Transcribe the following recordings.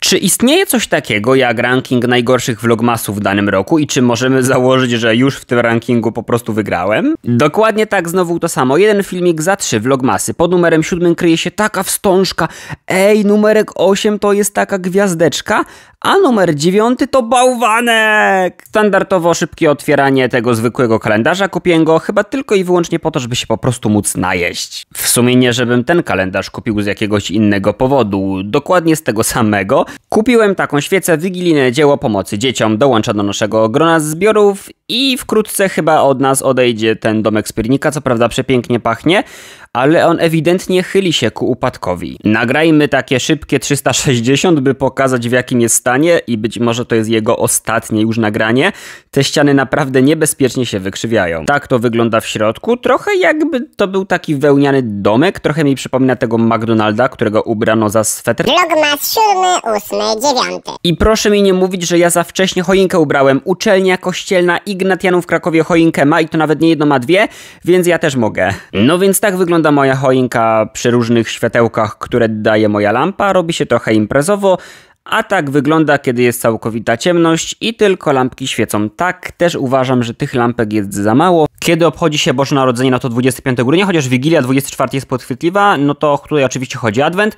Czy istnieje coś takiego jak ranking najgorszych vlogmasów w danym roku i czy możemy założyć, że już w tym rankingu po prostu wygrałem? Dokładnie tak, znowu to samo. Jeden filmik za trzy vlogmasy. Pod numerem siódmym kryje się taka wstążka. Ej, numerek 8 to jest taka gwiazdeczka, a numer dziewiąty to bałwanek! Standardowo szybkie otwieranie tego zwykłego kalendarza Kupiłem go chyba tylko i wyłącznie po to, żeby się po prostu móc najeść. W sumie nie, żebym ten kalendarz kupił z jakiegoś innego powodu, dokładnie z tego samego. Kupiłem taką świecę wigilijne dzieło pomocy dzieciom, dołącza do naszego grona zbiorów i wkrótce chyba od nas odejdzie ten domek z piernika, co prawda przepięknie pachnie, ale on ewidentnie chyli się ku upadkowi. Nagrajmy takie szybkie 360, by pokazać w jakim jest stanie i być może to jest jego ostatnie już nagranie. Te ściany naprawdę niebezpiecznie się wykrzywiają. Tak to wygląda w środku, trochę jakby to był taki wełniany domek, trochę mi przypomina tego McDonalda, którego ubrano za sweter. Vlogmas 7, 8, 9. I proszę mi nie mówić, że ja za wcześnie choinkę ubrałem. Uczelnia kościelna Ignatianów w Krakowie choinkę ma i to nawet nie jedno ma dwie, więc ja też mogę. No więc tak wygląda moja choinka przy różnych światełkach, które daje moja lampa. Robi się trochę imprezowo, a tak wygląda, kiedy jest całkowita ciemność i tylko lampki świecą. Tak, też uważam, że tych lampek jest za mało. Kiedy obchodzi się Boże Narodzenie, no to 25 grudnia, chociaż Wigilia 24 jest podchwytliwa, no to tutaj oczywiście chodzi Adwent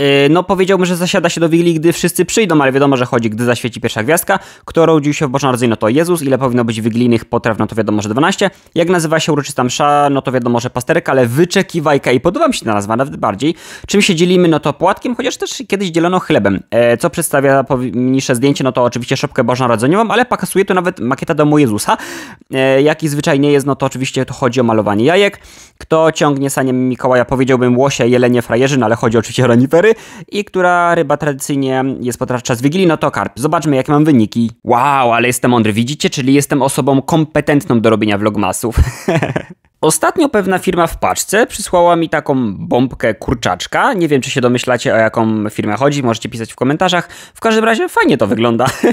Y, no powiedziałbym, że zasiada się do Wigilii, gdy wszyscy przyjdą, ale wiadomo, że chodzi, gdy zaświeci pierwsza gwiazdka, kto rodził się w Bożym Narodzenie, no to Jezus, ile powinno być wigilijnych potraw, no to wiadomo, że 12, jak nazywa się uroczysta msza, no to wiadomo, że pasterka, ale wyczekiwajka i podoba mi się ta nazwa nawet bardziej. Czym się dzielimy, no to płatkiem, chociaż też kiedyś dzielono chlebem. E, co przedstawia niższe zdjęcie, no to oczywiście szopkę bożonarodzeniową, ale pakasuje tu nawet makieta domu Jezusa. E, i zwyczajnie jest, no to oczywiście to chodzi o malowanie jajek. Kto ciągnie saniem Mikołaja, powiedziałbym łosie, jelenie, frajerzy, no ale chodzi oczywiście o renifer i która ryba tradycyjnie jest podczas Wigilii, no to karp. Zobaczmy, jakie mam wyniki. Wow, ale jestem mądry, widzicie? Czyli jestem osobą kompetentną do robienia vlogmasów. Ostatnio pewna firma w paczce przysłała mi taką bombkę kurczaczka. Nie wiem, czy się domyślacie, o jaką firmę chodzi, możecie pisać w komentarzach. W każdym razie fajnie to wygląda.